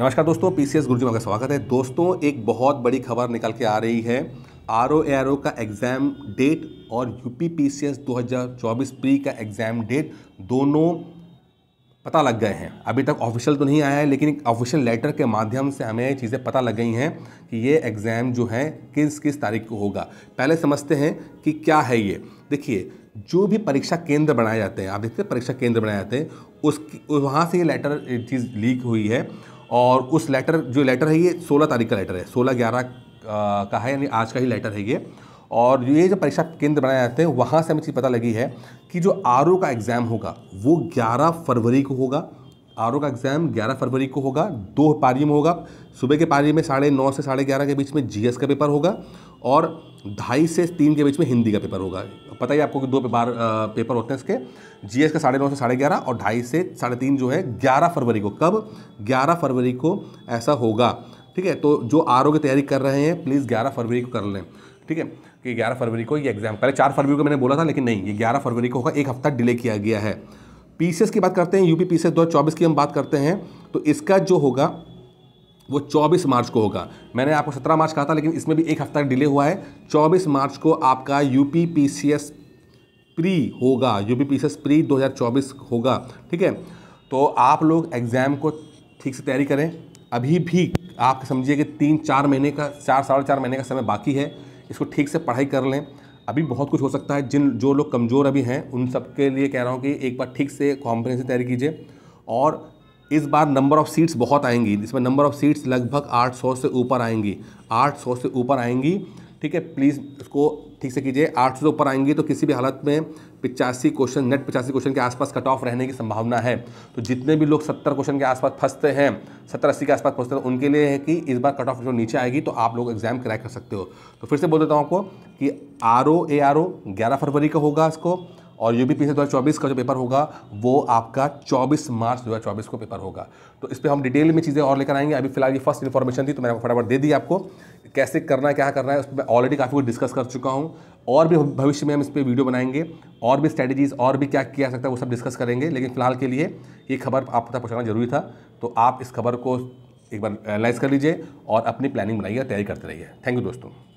नमस्कार दोस्तों P C S गुरुजी का स्वागत है दोस्तों एक बहुत बड़ी खबर निकल के आ रही है आर ओ ए आर ओ का एग्ज़ाम डेट और U P P C S दो हज़ार चौबीस प्री का एग्ज़ाम डेट दोनों पता लग गए हैं अभी तक ऑफिशियल तो नहीं आया है लेकिन एक ऑफिशियल लेटर के माध्यम से हमें चीज़ें पता लग गई हैं कि ये एग्ज़ाम जो है किस किस तारीख को होगा पहले समझते हैं कि क्या है ये देखिए जो भी परीक्षा केंद्र बनाए जाते हैं आप देखते हैं परीक्षा केंद्र बनाए जाते हैं उसकी वहाँ से ये लेटर चीज़ लीक हुई है और उस लेटर जो लेटर है ये सोलह तारीख का लेटर है सोलह ग्यारह का है यानी आज का ही लेटर है ये और ये जो परीक्षा केंद्र बनाए जाते हैं वहाँ से हमें चीज़ पता लगी है कि जो आर का एग्ज़ाम होगा वो ग्यारह फरवरी को होगा आर का एग्ज़ाम 11 फरवरी को होगा दो पारी में होगा सुबह के पारी में साढ़े नौ से साढ़े ग्यारह के बीच में जीएस का पेपर होगा और ढाई से तीन के बीच में हिंदी का पेपर होगा पता ही आपको कि दो पेपर पेपर होते हैं इसके जीएस का साढ़े नौ से साढ़े ग्यारह और ढाई से साढ़े तीन जो है ग्यारह फरवरी को कब ग्यारह फरवरी को ऐसा होगा ठीक है तो जो आर की तैयारी कर रहे हैं प्लीज़ ग्यारह फरवरी को कर लें ठीक है कि ग्यारह फरवरी को ये एग्ज़ाम पहले चार फरवरी को मैंने बोला था लेकिन नहीं ये ग्यारह फरवरी को होगा एक हफ्ता डिले किया गया है पीसीएस की बात करते हैं यूपी पीसीएस दो की हम बात करते हैं तो इसका जो होगा वो 24 मार्च को होगा मैंने आपको 17 मार्च कहा था लेकिन इसमें भी एक हफ्ता डिले हुआ है 24 मार्च को आपका यूपी पीसीएस प्री होगा यूपी पीसीएस प्री 2024 होगा ठीक है तो आप लोग एग्ज़ाम को ठीक से तैयारी करें अभी भी आप समझिए कि तीन चार महीने का चार साढ़े चार महीने का समय बाकी है इसको ठीक से पढ़ाई कर लें अभी बहुत कुछ हो सकता है जिन जो लोग कमज़ोर अभी हैं उन सब के लिए कह रहा हूँ कि एक बार ठीक से कॉम्प्रेंसिव तैयारी कीजिए और इस बार नंबर ऑफ़ सीट्स बहुत आएंगी जिसमें नंबर ऑफ़ सीट्स लगभग 800 से ऊपर आएंगी 800 से ऊपर आएंगी ठीक है प्लीज़ उसको ठीक से कीजिए आठ से ऊपर आएंगी तो किसी भी हालत में पिचासी क्वेश्चन नेट पिचासी क्वेश्चन के आसपास कट ऑफ रहने की संभावना है तो जितने भी लोग सत्तर क्वेश्चन के आसपास फंसते हैं सत्तर अस्सी के आसपास फंसते हैं उनके लिए है कि इस बार कट ऑफ जो नीचे आएगी तो आप लोग एग्जाम क्रैक कर सकते हो तो फिर से बोल देता हूँ आपको कि आर ओ ए आर ओ ग्यारह फरवरी का होगा इसको और यू बी पी दो का जो पेपर होगा वो आपका 24 मार्च 2024 को पेपर होगा तो इस पर हम डिटेल में चीज़ें और लेकर आएंगे अभी फिलहाल ये फर्स्ट इन्फॉर्मेशन थी तो मैंने फटाफट दे दी आपको कैसे करना है क्या करना है उस पर मैं ऑलरेडी काफ़ी कुछ डिस्कस कर चुका हूँ और भी भविष्य में हम इस पर वीडियो बनाएंगे और भी स्ट्रैटेजीज़ और भी क्या किया सकता है वो सब डिस्कस करेंगे लेकिन फिलहाल के लिए ये खबर आप तक पहुँचाना जरूरी था तो आप इस खबर को एक बार एनालाइज कर लीजिए और अपनी प्लानिंग बनाइए तैयारी करते रहिए थैंक यू दोस्तों